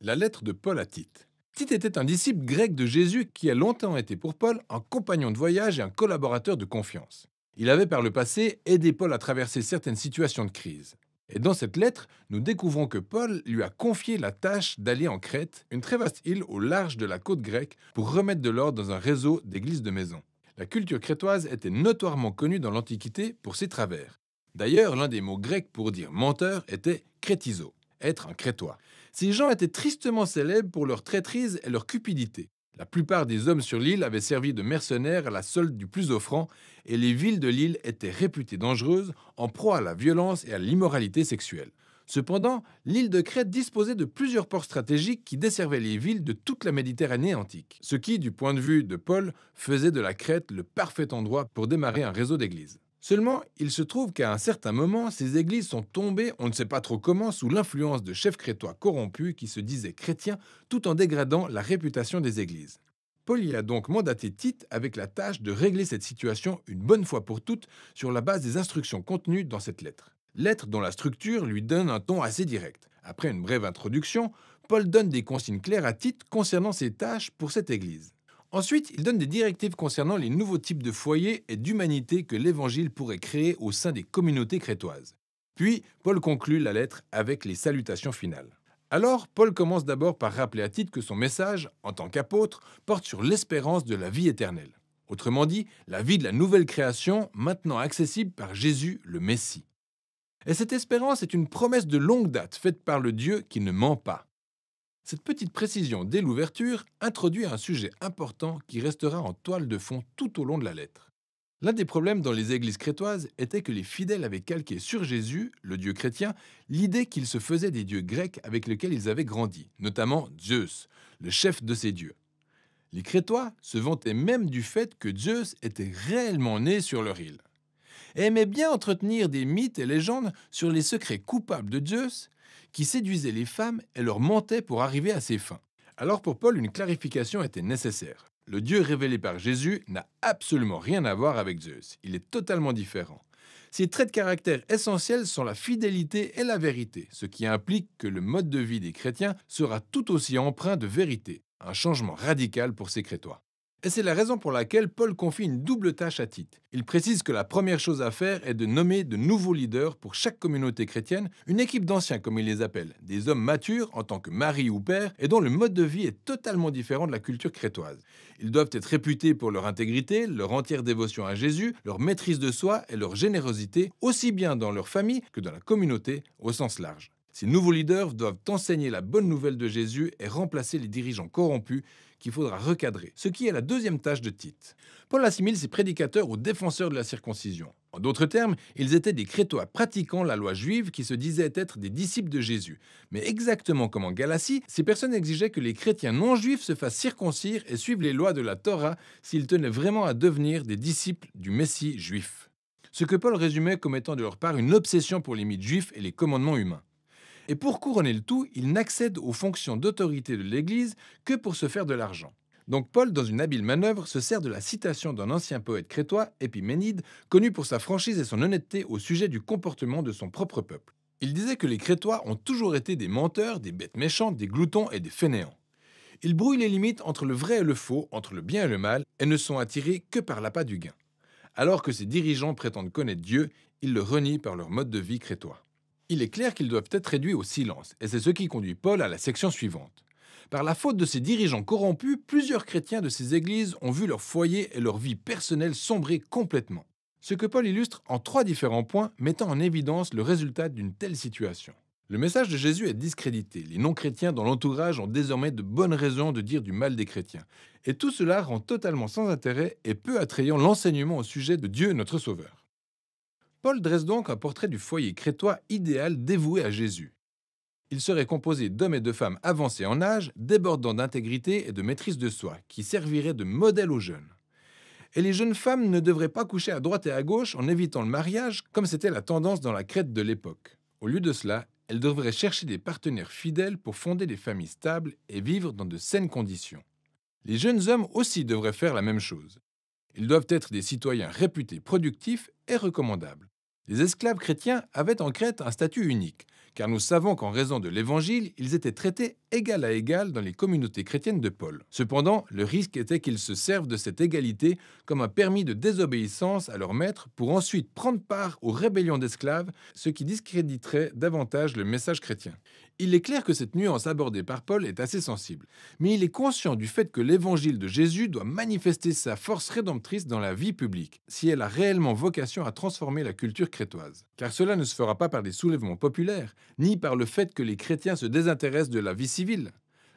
la lettre de Paul à Tite. Tite était un disciple grec de Jésus qui a longtemps été pour Paul un compagnon de voyage et un collaborateur de confiance. Il avait par le passé aidé Paul à traverser certaines situations de crise. Et dans cette lettre, nous découvrons que Paul lui a confié la tâche d'aller en Crète, une très vaste île au large de la côte grecque, pour remettre de l'ordre dans un réseau d'églises de maisons. La culture crétoise était notoirement connue dans l'Antiquité pour ses travers. D'ailleurs, l'un des mots grecs pour dire menteur était crétiso être un crétois. Ces gens étaient tristement célèbres pour leur traîtrise et leur cupidité. La plupart des hommes sur l'île avaient servi de mercenaires à la solde du plus offrant, et les villes de l'île étaient réputées dangereuses, en proie à la violence et à l'immoralité sexuelle. Cependant, l'île de Crète disposait de plusieurs ports stratégiques qui desservaient les villes de toute la Méditerranée antique, ce qui, du point de vue de Paul, faisait de la Crète le parfait endroit pour démarrer un réseau d'églises. Seulement, il se trouve qu'à un certain moment, ces églises sont tombées, on ne sait pas trop comment, sous l'influence de chefs crétois corrompus qui se disaient chrétiens tout en dégradant la réputation des églises. Paul y a donc mandaté Tite avec la tâche de régler cette situation une bonne fois pour toutes sur la base des instructions contenues dans cette lettre. Lettre dont la structure lui donne un ton assez direct. Après une brève introduction, Paul donne des consignes claires à Tite concernant ses tâches pour cette église. Ensuite, il donne des directives concernant les nouveaux types de foyers et d'humanité que l'Évangile pourrait créer au sein des communautés crétoises. Puis, Paul conclut la lettre avec les salutations finales. Alors, Paul commence d'abord par rappeler à titre que son message, en tant qu'apôtre, porte sur l'espérance de la vie éternelle. Autrement dit, la vie de la nouvelle création, maintenant accessible par Jésus le Messie. Et cette espérance est une promesse de longue date faite par le Dieu qui ne ment pas. Cette petite précision dès l'ouverture introduit un sujet important qui restera en toile de fond tout au long de la lettre. L'un des problèmes dans les églises crétoises était que les fidèles avaient calqué sur Jésus, le dieu chrétien, l'idée qu'ils se faisaient des dieux grecs avec lesquels ils avaient grandi, notamment Zeus, le chef de ces dieux. Les Crétois se vantaient même du fait que Zeus était réellement né sur leur île. Et aimaient bien entretenir des mythes et légendes sur les secrets coupables de Zeus qui séduisait les femmes et leur mentait pour arriver à ses fins. Alors pour Paul, une clarification était nécessaire. Le Dieu révélé par Jésus n'a absolument rien à voir avec Zeus, il est totalement différent. Ses traits de caractère essentiels sont la fidélité et la vérité, ce qui implique que le mode de vie des chrétiens sera tout aussi empreint de vérité, un changement radical pour ces crétois. Et c'est la raison pour laquelle Paul confie une double tâche à Tite. Il précise que la première chose à faire est de nommer de nouveaux leaders pour chaque communauté chrétienne, une équipe d'anciens comme il les appelle, des hommes matures en tant que mari ou père et dont le mode de vie est totalement différent de la culture crétoise. Ils doivent être réputés pour leur intégrité, leur entière dévotion à Jésus, leur maîtrise de soi et leur générosité, aussi bien dans leur famille que dans la communauté au sens large. Ces nouveaux leaders doivent enseigner la bonne nouvelle de Jésus et remplacer les dirigeants corrompus qu'il faudra recadrer, ce qui est la deuxième tâche de Tite. Paul assimile ses prédicateurs aux défenseurs de la circoncision. En d'autres termes, ils étaient des crétois pratiquant la loi juive qui se disaient être des disciples de Jésus. Mais exactement comme en Galatie, ces personnes exigeaient que les chrétiens non juifs se fassent circoncire et suivent les lois de la Torah s'ils tenaient vraiment à devenir des disciples du Messie juif. Ce que Paul résumait comme étant de leur part une obsession pour les mythes juifs et les commandements humains. Et pour couronner le tout, il n'accède aux fonctions d'autorité de l'Église que pour se faire de l'argent. Donc Paul, dans une habile manœuvre, se sert de la citation d'un ancien poète crétois, Épiménide, connu pour sa franchise et son honnêteté au sujet du comportement de son propre peuple. Il disait que les Crétois ont toujours été des menteurs, des bêtes méchantes, des gloutons et des fainéants. Ils brouillent les limites entre le vrai et le faux, entre le bien et le mal, et ne sont attirés que par l'appât du gain. Alors que ses dirigeants prétendent connaître Dieu, ils le renient par leur mode de vie crétois il est clair qu'ils doivent être réduits au silence, et c'est ce qui conduit Paul à la section suivante. Par la faute de ces dirigeants corrompus, plusieurs chrétiens de ces églises ont vu leur foyer et leur vie personnelle sombrer complètement. Ce que Paul illustre en trois différents points, mettant en évidence le résultat d'une telle situation. Le message de Jésus est discrédité. Les non-chrétiens dans l'entourage ont désormais de bonnes raisons de dire du mal des chrétiens. Et tout cela rend totalement sans intérêt et peu attrayant l'enseignement au sujet de Dieu notre Sauveur. Paul dresse donc un portrait du foyer crétois idéal dévoué à Jésus. Il serait composé d'hommes et de femmes avancés en âge, débordant d'intégrité et de maîtrise de soi, qui serviraient de modèle aux jeunes. Et les jeunes femmes ne devraient pas coucher à droite et à gauche en évitant le mariage, comme c'était la tendance dans la Crète de l'époque. Au lieu de cela, elles devraient chercher des partenaires fidèles pour fonder des familles stables et vivre dans de saines conditions. Les jeunes hommes aussi devraient faire la même chose. Ils doivent être des citoyens réputés, productifs et recommandables. Les esclaves chrétiens avaient en Crète un statut unique, car nous savons qu'en raison de l'Évangile, ils étaient traités égal à égal dans les communautés chrétiennes de Paul. Cependant, le risque était qu'ils se servent de cette égalité comme un permis de désobéissance à leur maître pour ensuite prendre part aux rébellions d'esclaves, ce qui discréditerait davantage le message chrétien. Il est clair que cette nuance abordée par Paul est assez sensible, mais il est conscient du fait que l'Évangile de Jésus doit manifester sa force rédemptrice dans la vie publique, si elle a réellement vocation à transformer la culture chrétienne. Car cela ne se fera pas par des soulèvements populaires, ni par le fait que les chrétiens se désintéressent de la vie civile.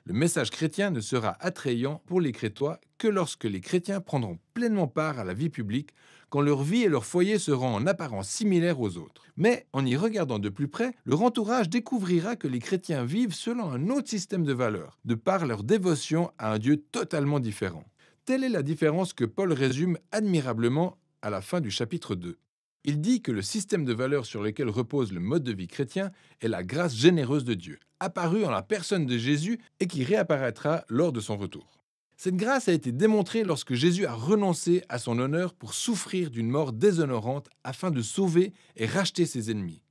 Le message chrétien ne sera attrayant pour les Crétois que lorsque les chrétiens prendront pleinement part à la vie publique, quand leur vie et leur foyer seront en apparence similaires aux autres. Mais en y regardant de plus près, leur entourage découvrira que les chrétiens vivent selon un autre système de valeurs, de par leur dévotion à un Dieu totalement différent. Telle est la différence que Paul résume admirablement à la fin du chapitre 2. Il dit que le système de valeurs sur lequel repose le mode de vie chrétien est la grâce généreuse de Dieu, apparue en la personne de Jésus et qui réapparaîtra lors de son retour. Cette grâce a été démontrée lorsque Jésus a renoncé à son honneur pour souffrir d'une mort déshonorante afin de sauver et racheter ses ennemis.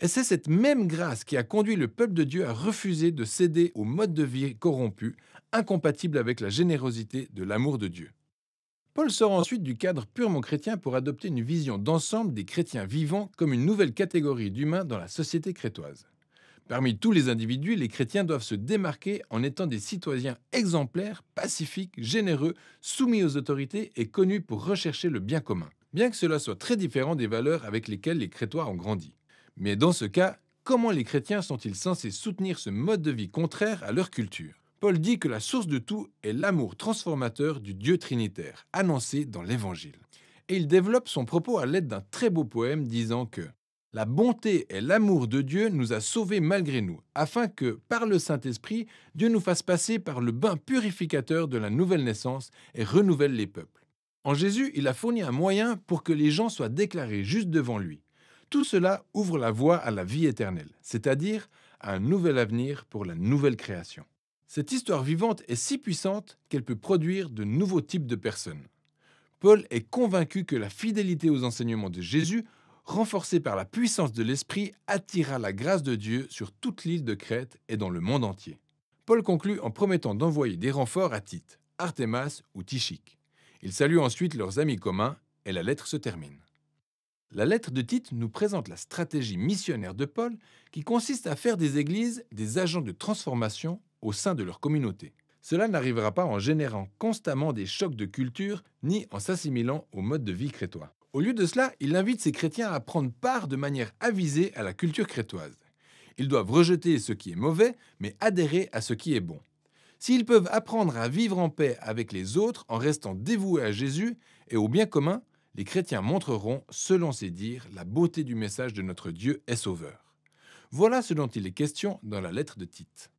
Et c'est cette même grâce qui a conduit le peuple de Dieu à refuser de céder au mode de vie corrompu, incompatible avec la générosité de l'amour de Dieu. Paul sort ensuite du cadre purement chrétien pour adopter une vision d'ensemble des chrétiens vivants comme une nouvelle catégorie d'humains dans la société crétoise. Parmi tous les individus, les chrétiens doivent se démarquer en étant des citoyens exemplaires, pacifiques, généreux, soumis aux autorités et connus pour rechercher le bien commun, bien que cela soit très différent des valeurs avec lesquelles les Crétois ont grandi. Mais dans ce cas, comment les chrétiens sont-ils censés soutenir ce mode de vie contraire à leur culture Paul dit que la source de tout est l'amour transformateur du Dieu trinitaire, annoncé dans l'Évangile. Et il développe son propos à l'aide d'un très beau poème disant que la bonté et l'amour de Dieu nous a sauvés malgré nous, afin que, par le Saint-Esprit, Dieu nous fasse passer par le bain purificateur de la nouvelle naissance et renouvelle les peuples. En Jésus, il a fourni un moyen pour que les gens soient déclarés juste devant lui. Tout cela ouvre la voie à la vie éternelle, c'est-à-dire à un nouvel avenir pour la nouvelle création. Cette histoire vivante est si puissante qu'elle peut produire de nouveaux types de personnes. Paul est convaincu que la fidélité aux enseignements de Jésus, renforcée par la puissance de l'Esprit, attira la grâce de Dieu sur toute l'île de Crète et dans le monde entier. Paul conclut en promettant d'envoyer des renforts à Tite, Artemas ou Tichique. Il salue ensuite leurs amis communs et la lettre se termine. La lettre de Tite nous présente la stratégie missionnaire de Paul qui consiste à faire des églises des agents de transformation au sein de leur communauté. Cela n'arrivera pas en générant constamment des chocs de culture ni en s'assimilant au mode de vie crétois. Au lieu de cela, il invite ses chrétiens à prendre part de manière avisée à la culture crétoise. Ils doivent rejeter ce qui est mauvais, mais adhérer à ce qui est bon. S'ils peuvent apprendre à vivre en paix avec les autres en restant dévoués à Jésus et au bien commun, les chrétiens montreront, selon ses dires, la beauté du message de notre Dieu et Sauveur. Voilà ce dont il est question dans la lettre de Tite.